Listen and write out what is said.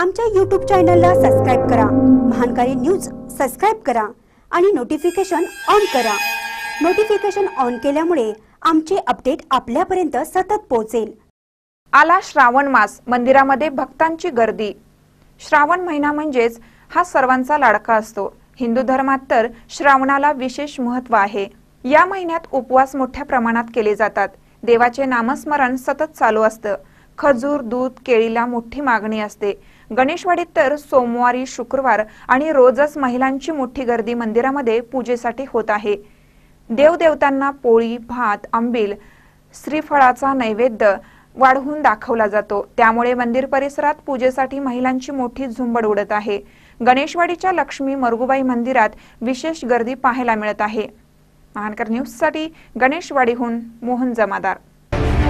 आमच्या यूट्यूब चॅनलला सबस्क्राईब करा महानकारी न्यूज सबस्क्राईब करा आणि नोटिफिकेशन ऑन करा नोटिफिकेशन ऑन केल्यामुळे आमचे अपडेट आपल्यापर्यंत सतत पोहोचेल आला श्रावण मास मंदिरामध्ये भक्तांची गर्दी श्रावण महिना म्हणजेच हा सर्वांचा लाडका असतो हिंदू धर्मात तर श्रावणाला विशेष महत्व आहे या महिन्यात उपवास मोठ्या प्रमाणात केले जातात देवाचे नामस्मरण सतत चालू असतं खजूर दूध केळीला मोठी मागणी असते गणेशवाडीत तर सोमवारी शुक्रवार आणि रोजच महिलांची मोठी गर्दी मंदिरामध्ये पूजेसाठी होत आहे देवदेवतांना पोळी भात आंबील श्रीफळाचा नैवेद्य वाढवून दाखवला जातो त्यामुळे मंदिर परिसरात पूजेसाठी महिलांची मोठी झुंबड उडत आहे गणेशवाडीच्या लक्ष्मी मरगुबाई मंदिरात विशेष गर्दी पाहायला मिळत आहे महानकर साठी गणेशवाडीहून मोहन जमादार